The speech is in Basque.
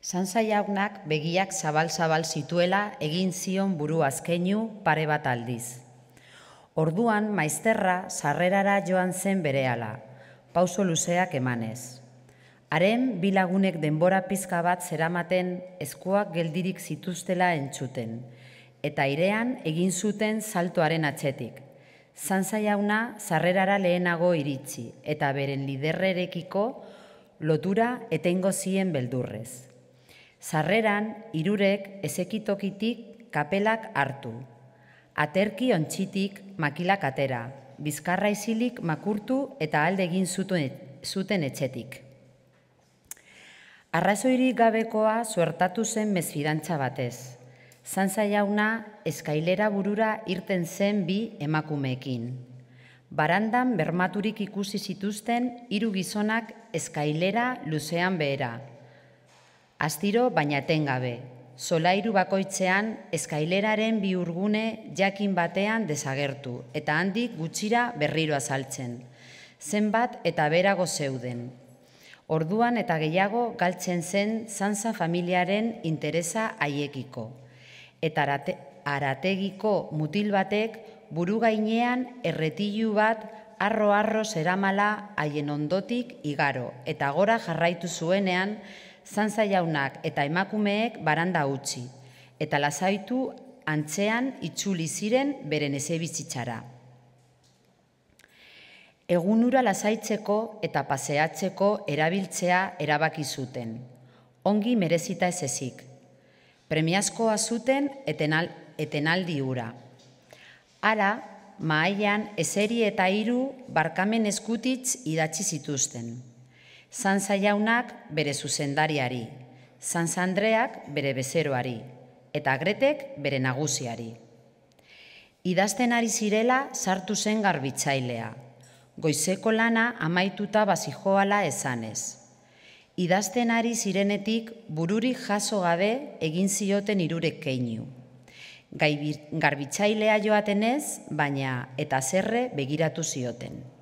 Sansa jaunak begiak zabal-zabal zituela egin zion buru azkenu pare bat aldiz. Orduan maizterra sarrerara joan zen berehala, pauso luzeak emanez. Haren bilagunek denbora pizka bat zeramaten eskuak geldirik zituztela entzuten, eta irean egin zuten saltoaren atxetik. Sansa jauna sarrerara lehenago iritsi eta beren liderrerekiko lotura etengo zien beldurrez. Sarreran, irurek, ezekitokitik, kapelak hartu. Aterki ontxitik, makilak atera. Bizkarra makurtu eta alde egin zuten etxetik. Arrazoirik gabekoa suertatu zen mezfidantza batez. Zantza jauna, eskailera burura irten zen bi emakumeekin. Barandan bermaturik ikusi zituzten hiru gizonak eskailera luzean behera astiro baina gabe, solairu bakoitzean eskaileraren biurgune jakin batean desagertu eta handik gutxira berriroa azaltzen, zenbat eta berago zeuden. Orduan eta gehiago galtzen zen zantza familiaren interesa haiekiko. Eta arategiko mutil batek buru gainean erretilu bat arro-arro zeramala haien ondotik igaro. Eta gora jarraitu zuenean zantza jaunak eta emakumeek baranda utzi, eta lasaitu antzean itzuli ziren beren ezebitzitzara. Egun ura lasaitzeko eta paseatzeko erabiltzea erabaki zuten. Ongi merezita ez ezik. Premiazkoa zuten etenal, etenaldi hura. Ara, maailan eseri eta hiru barkamen eskutitz idatzi zituzten. Sansa bere zuzendariari, Sansa Andreak bere bezeroari, eta Gretek bere nagusiari. Idaztenari ari zirela sartu zen garbitzailea, goizeko lana amaituta bazijoala esanez. Idaztenari ari zirenetik bururik jaso gabe egin zioten irurek keinu. Gai garbitzailea joatenez, baina eta zerre begiratu zioten.